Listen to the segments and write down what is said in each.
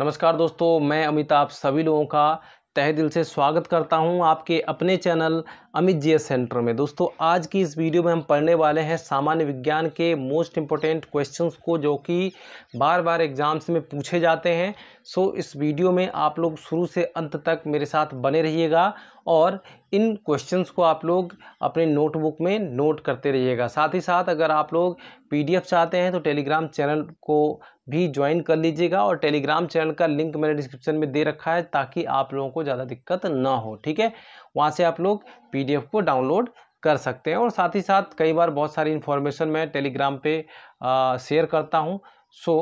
नमस्कार दोस्तों मैं अमिताभ सभी लोगों का तहे दिल से स्वागत करता हूं आपके अपने चैनल अमित जी सेंटर में दोस्तों आज की इस वीडियो में हम पढ़ने वाले हैं सामान्य विज्ञान के मोस्ट इम्पोर्टेंट क्वेश्चंस को जो कि बार बार एग्ज़ाम्स में पूछे जाते हैं सो इस वीडियो में आप लोग शुरू से अंत तक मेरे साथ बने रहिएगा और इन क्वेश्चंस को आप लोग अपने नोटबुक में नोट करते रहिएगा साथ ही साथ अगर आप लोग पीडीएफ चाहते हैं तो टेलीग्राम चैनल को भी ज्वाइन कर लीजिएगा और टेलीग्राम चैनल का लिंक मैंने डिस्क्रिप्शन में दे रखा है ताकि आप लोगों को ज़्यादा दिक्कत ना हो ठीक है वहाँ से आप लोग पी को डाउनलोड कर सकते हैं और साथ ही साथ कई बार बहुत सारी इन्फॉर्मेशन मैं टेलीग्राम पर शेयर करता हूँ सो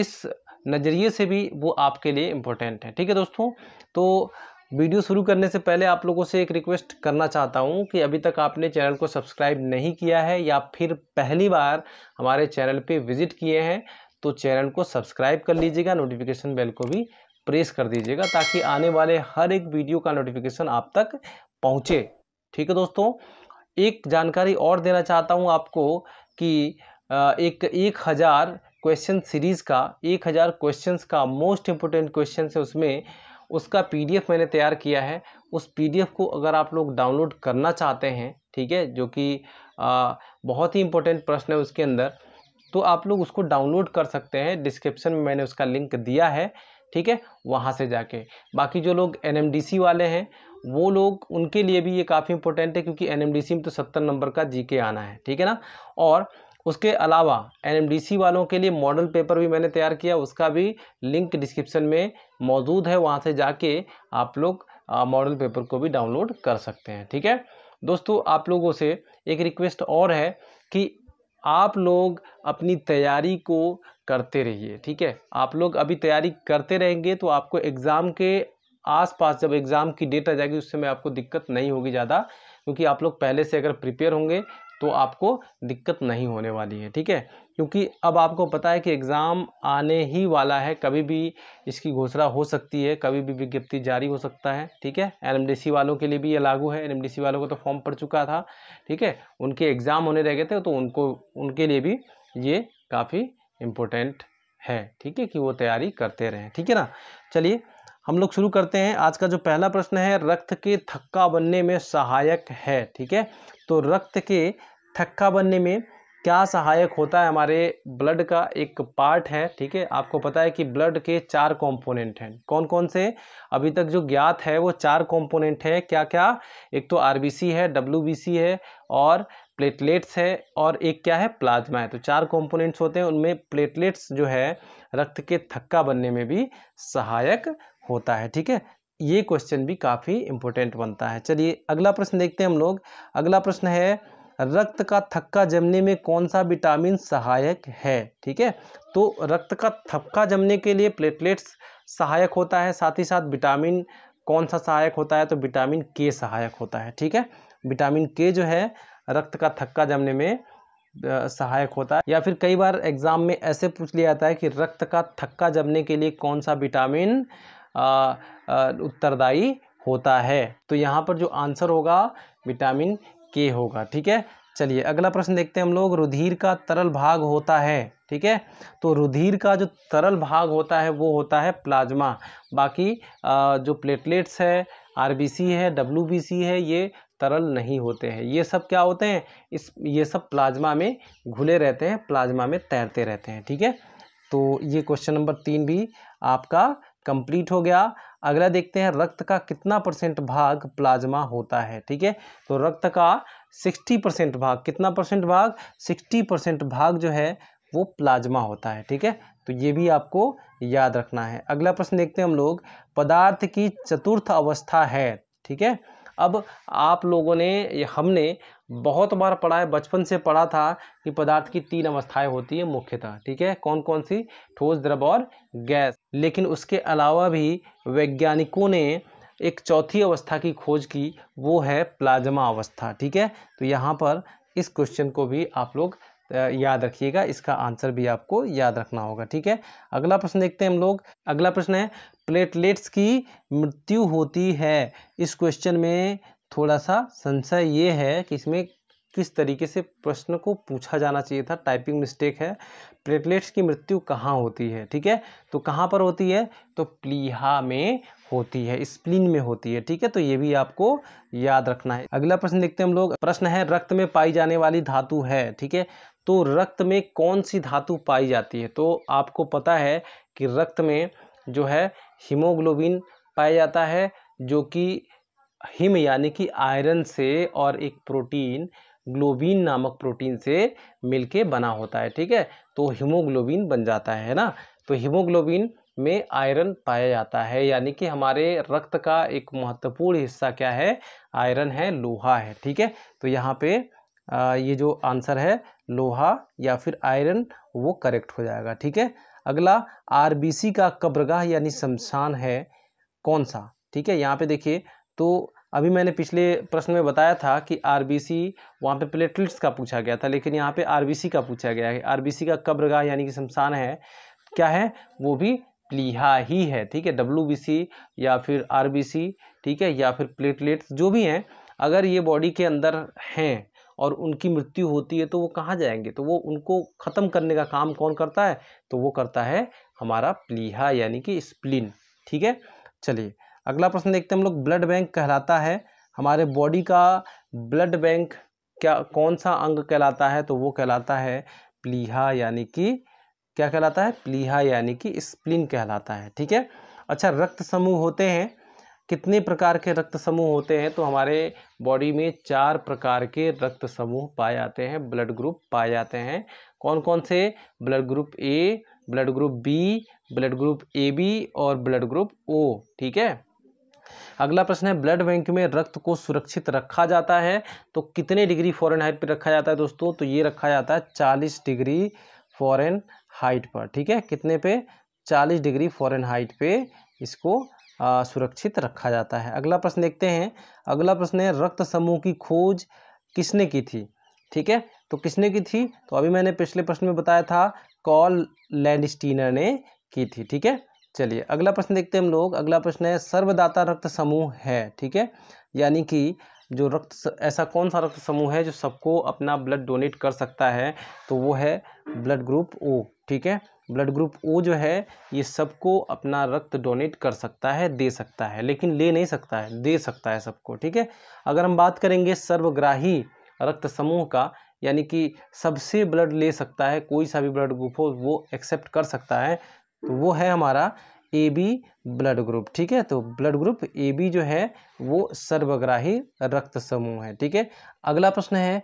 इस नज़रिए से भी वो आपके लिए इम्पोर्टेंट है ठीक है दोस्तों तो वीडियो शुरू करने से पहले आप लोगों से एक रिक्वेस्ट करना चाहता हूं कि अभी तक आपने चैनल को सब्सक्राइब नहीं किया है या फिर पहली बार हमारे चैनल पे विजिट किए हैं तो चैनल को सब्सक्राइब कर लीजिएगा नोटिफिकेशन बेल को भी प्रेस कर दीजिएगा ताकि आने वाले हर एक वीडियो का नोटिफिकेशन आप तक पहुँचे ठीक है दोस्तों एक जानकारी और देना चाहता हूँ आपको कि एक एक हज़ार क्वेश्चन सीरीज़ का एक हज़ार क्वेश्चन का मोस्ट इम्पोर्टेंट क्वेश्चन है उसमें उसका पीडीएफ मैंने तैयार किया है उस पीडीएफ को अगर आप लोग डाउनलोड करना चाहते हैं ठीक है जो कि बहुत ही इंपॉर्टेंट प्रश्न है उसके अंदर तो आप लोग उसको डाउनलोड कर सकते हैं डिस्क्रिप्शन में मैंने उसका लिंक दिया है ठीक है वहाँ से जाके बाकी जो लोग एन वाले हैं वो लोग उनके लिए भी ये काफ़ी इंपॉर्टेंट है क्योंकि एन में तो सत्तर नंबर का जी आना है ठीक है ना और उसके अलावा एनएमडीसी वालों के लिए मॉडल पेपर भी मैंने तैयार किया उसका भी लिंक डिस्क्रिप्शन में मौजूद है वहाँ से जाके आप लोग मॉडल पेपर को भी डाउनलोड कर सकते हैं ठीक है दोस्तों आप लोगों से एक रिक्वेस्ट और है कि आप लोग अपनी तैयारी को करते रहिए ठीक है आप लोग अभी तैयारी करते रहेंगे तो आपको एग्ज़ाम के आसपास जब एग्ज़ाम की डेट आ जाएगी उस समय आपको दिक्कत नहीं होगी ज़्यादा क्योंकि आप लोग पहले से अगर प्रिपेयर होंगे तो आपको दिक्कत नहीं होने वाली है ठीक है क्योंकि अब आपको पता है कि एग्ज़ाम आने ही वाला है कभी भी इसकी घोषणा हो सकती है कभी भी विज्ञप्ति जारी हो सकता है ठीक है एनएमडीसी वालों के लिए भी ये लागू है एनएमडीसी वालों को तो फॉर्म पड़ चुका था ठीक है उनके एग्ज़ाम होने रह गए थे तो उनको उनके लिए भी ये काफ़ी इम्पोर्टेंट है ठीक है कि वो तैयारी करते रहें ठीक है ना चलिए हम लोग शुरू करते हैं आज का जो पहला प्रश्न है रक्त के थक्का बनने में सहायक है ठीक है तो रक्त के थक्का बनने में क्या सहायक होता है हमारे ब्लड का एक पार्ट है ठीक है आपको पता है कि ब्लड के चार कंपोनेंट हैं कौन कौन से अभी तक जो ज्ञात है वो चार कंपोनेंट है क्या क्या एक तो आरबीसी है डब्ल्यूबीसी है और प्लेटलेट्स है और एक क्या है प्लाज्मा है तो चार कंपोनेंट्स होते हैं उनमें प्लेटलेट्स जो है रक्त के थक्का बनने में भी सहायक होता है ठीक है ये क्वेश्चन भी काफ़ी इंपॉर्टेंट बनता है चलिए अगला प्रश्न देखते हैं हम लोग अगला प्रश्न है रक्त का थक्का जमने में कौन सा विटामिन सहायक है ठीक है तो रक्त का थक्का जमने के लिए प्लेटलेट्स सहायक होता है साथ ही साथ विटामिन कौन सा सहायक होता है तो विटामिन के सहायक होता है ठीक है विटामिन के जो है रक्त का थक्का जमने में सहायक होता है या फिर कई बार एग्ज़ाम में ऐसे पूछ लिया जाता है कि रक्त का थक्का जमने के लिए कौन सा विटामिन उत्तरदायी होता है तो यहाँ पर जो आंसर होगा विटामिन के होगा ठीक है चलिए अगला प्रश्न देखते हैं हम लोग रुधिर का तरल भाग होता है ठीक है तो रुधिर का जो तरल भाग होता है वो होता है प्लाज्मा बाकी जो प्लेटलेट्स है आरबीसी है डब्ल्यूबीसी है ये तरल नहीं होते हैं ये सब क्या होते हैं इस ये सब प्लाज्मा में घुले रहते हैं प्लाज्मा में तैरते रहते हैं ठीक है तो ये क्वेश्चन नंबर तीन भी आपका कंप्लीट हो गया अगला देखते हैं रक्त का कितना परसेंट भाग प्लाज्मा होता है ठीक है तो रक्त का 60 परसेंट भाग कितना परसेंट भाग 60 परसेंट भाग जो है वो प्लाज्मा होता है ठीक है तो ये भी आपको याद रखना है अगला प्रश्न देखते हैं हम लोग पदार्थ की चतुर्थ अवस्था है ठीक है अब आप लोगों ने हमने बहुत बार पढ़ा है बचपन से पढ़ा था कि पदार्थ की तीन अवस्थाएं होती है मुख्यतः ठीक है कौन कौन सी ठोस द्रव और गैस लेकिन उसके अलावा भी वैज्ञानिकों ने एक चौथी अवस्था की खोज की वो है प्लाज्मा अवस्था ठीक है तो यहाँ पर इस क्वेश्चन को भी आप लोग याद रखिएगा इसका आंसर भी आपको याद रखना होगा ठीक है अगला प्रश्न देखते हैं हम लोग अगला प्रश्न है प्लेटलेट्स की मृत्यु होती है इस क्वेश्चन में थोड़ा सा संशय ये है कि इसमें किस तरीके से प्रश्न को पूछा जाना चाहिए था टाइपिंग मिस्टेक है प्लेटलेट्स की मृत्यु कहाँ होती है ठीक है तो कहाँ पर होती है तो प्लीहा में होती है स्प्लीन में होती है ठीक है तो ये भी आपको याद रखना है अगला प्रश्न देखते हैं हम लोग प्रश्न है रक्त में पाई जाने वाली धातु है ठीक है तो रक्त में कौन सी धातु पाई जाती है तो आपको पता है कि रक्त में जो है हीमोग्लोबिन पाया जाता है जो कि हिम यानी कि आयरन से और एक प्रोटीन ग्लोबिन नामक प्रोटीन से मिलके बना होता है ठीक है तो हीमोग्लोबिन बन जाता है ना तो हीमोग्लोबिन में आयरन पाया जाता है यानी कि हमारे रक्त का एक महत्वपूर्ण हिस्सा क्या है आयरन है लोहा है ठीक है तो यहाँ पे आ, ये जो आंसर है लोहा या फिर आयरन वो करेक्ट हो जाएगा ठीक है अगला आर का कब्रगाह यानी शमशान है कौन सा ठीक है यहाँ पर देखिए तो अभी मैंने पिछले प्रश्न में बताया था कि आर बी सी वहाँ पर प्लेटलेट्स का पूछा गया था लेकिन यहाँ पे आर बी सी का पूछा गया है आर बी सी का कब्रगाह यानी कि शमशान है क्या है वो भी प्लीहा ही है ठीक है डब्लू बी सी या फिर आर बी सी ठीक है या फिर प्लेटलेट्स जो भी हैं अगर ये बॉडी के अंदर हैं और उनकी मृत्यु होती है तो वो कहाँ जाएंगे तो वो उनको ख़त्म करने का काम कौन करता है तो वो करता है हमारा प्लीहा यानी कि स्प्लिन ठीक है चलिए अगला प्रश्न देखते हैं हम लोग ब्लड बैंक कहलाता है हमारे बॉडी का ब्लड बैंक क्या कौन सा अंग कहलाता है तो वो कहलाता है प्लीहा यानी कि क्या कहलाता है प्लीहा यानी कि स्प्लिन कहलाता है ठीक है अच्छा रक्त समूह होते हैं कितने प्रकार के रक्त समूह होते हैं तो हमारे बॉडी में चार प्रकार के रक्त समूह पाए जाते हैं ब्लड ग्रुप पाए जाते हैं कौन कौन से blood group A blood group B blood group A B और ब्लड ग्रुप ओ ठीक है अगला प्रश्न है ब्लड बैंक में रक्त को सुरक्षित रखा जाता है तो कितने डिग्री फॉरन हाइट पर रखा जाता है दोस्तों तो ये रखा जाता है चालीस डिग्री फॉरन हाइट पर ठीक है कितने पे चालीस डिग्री फॉरन हाइट पे इसको आ, सुरक्षित रखा जाता है अगला प्रश्न देखते हैं अगला प्रश्न है रक्त समूह की खोज किसने की थी ठीक है तो किसने की थी तो अभी मैंने पिछले प्रश्न में बताया था कॉल लैंडस्टीनर ने की थी ठीक है चलिए अगला प्रश्न देखते हैं हम लोग अगला प्रश्न है सर्वदाता रक्त समूह है ठीक है यानी कि जो रक्त ऐसा कौन सा रक्त समूह है जो सबको अपना ब्लड डोनेट कर सकता है तो वो है ब्लड ग्रुप ओ ठीक है ब्लड ग्रुप ओ जो है ये सबको अपना रक्त डोनेट कर सकता है दे सकता है लेकिन ले नहीं सकता है दे सकता है सबको ठीक है अगर हम बात करेंगे सर्वग्राही रक्त समूह का यानी कि सबसे ब्लड ले सकता है कोई सा भी ब्लड ग्रुप हो वो एक्सेप्ट कर सकता है तो वो है हमारा ए बी ब्लड ग्रुप ठीक है तो ब्लड ग्रुप ए बी जो है वो सर्वग्राही रक्त समूह है ठीक है अगला प्रश्न है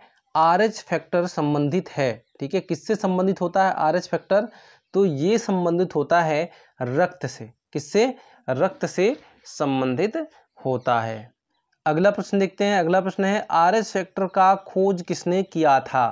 आर एच फैक्टर संबंधित है ठीक है किससे संबंधित होता है आर एच फैक्टर तो ये संबंधित होता है रक्त से किससे रक्त से संबंधित होता है अगला प्रश्न देखते हैं अगला प्रश्न है आर एस फैक्टर का खोज किसने किया था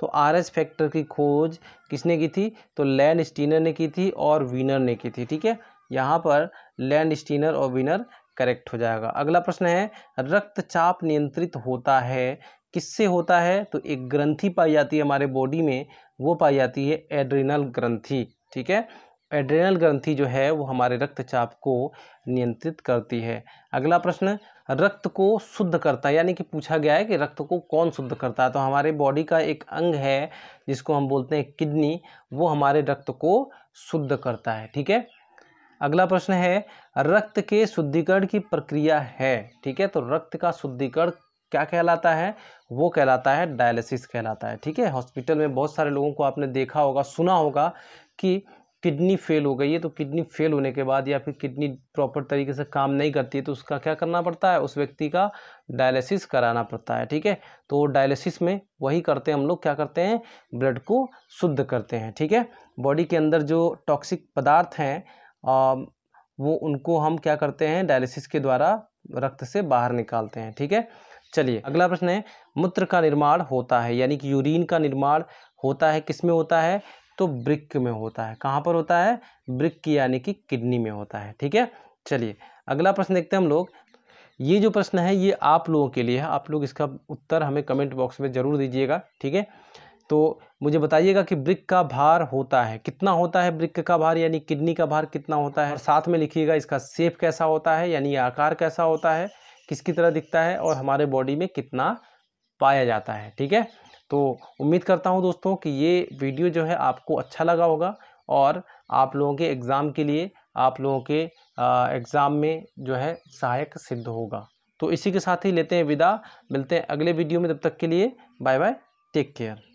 तो आर एस फैक्टर की खोज किसने की थी तो लैंड स्टीनर ने की थी और विनर ने की थी ठीक है यहाँ पर लैंड स्टीनर और विनर करेक्ट हो जाएगा अगला प्रश्न है रक्तचाप नियंत्रित होता है किससे होता है तो एक ग्रंथि पाई जाती है हमारे बॉडी में वो पाई जाती है एड्रिनल ग्रंथि ठीक है एड्रेनल ग्रंथि जो है वो हमारे रक्तचाप को नियंत्रित करती है अगला प्रश्न रक्त को शुद्ध करता है यानी कि पूछा गया है कि रक्त को कौन शुद्ध करता है तो हमारे बॉडी का एक अंग है जिसको हम बोलते हैं किडनी वो हमारे रक्त को शुद्ध करता है ठीक है अगला प्रश्न है रक्त के शुद्धिकरण की प्रक्रिया है ठीक है तो रक्त का शुद्धिकरण क्या कहलाता है वो कहलाता है डायलिसिस कहलाता है ठीक है हॉस्पिटल में बहुत सारे लोगों को आपने देखा होगा सुना होगा कि किडनी फेल हो गई है तो किडनी फेल होने के बाद या फिर किडनी प्रॉपर तरीके से काम नहीं करती है तो उसका क्या करना पड़ता है उस व्यक्ति का डायलिसिस कराना पड़ता है ठीक है तो डायलिसिस में वही करते हैं हम लोग क्या करते हैं ब्लड को शुद्ध करते हैं ठीक है बॉडी के अंदर जो टॉक्सिक पदार्थ हैं वो उनको हम क्या करते हैं डायलिसिस के द्वारा रक्त से बाहर निकालते हैं ठीक है चलिए अगला प्रश्न है मूत्र का निर्माण होता है यानी कि यूरिन का निर्माण होता है किस में होता है तो ब्रिक में होता है कहाँ पर होता है ब्रिक की यानी कि किडनी में होता है ठीक है चलिए अगला प्रश्न देखते हैं हम लोग ये जो प्रश्न है ये आप लोगों के लिए है आप लोग इसका उत्तर हमें कमेंट बॉक्स में ज़रूर दीजिएगा ठीक है तो मुझे बताइएगा कि ब्रिक का भार होता है कितना होता है ब्रिक का भार यानी किडनी का भार कितना होता है और साथ में लिखिएगा इसका सेप कैसा होता है यानी आकार कैसा होता है किसकी तरह दिखता है और हमारे बॉडी में कितना पाया जाता है ठीक है तो उम्मीद करता हूँ दोस्तों कि ये वीडियो जो है आपको अच्छा लगा होगा और आप लोगों के एग्ज़ाम के लिए आप लोगों के एग्ज़ाम में जो है सहायक सिद्ध होगा तो इसी के साथ ही लेते हैं विदा मिलते हैं अगले वीडियो में तब तक के लिए बाय बाय टेक केयर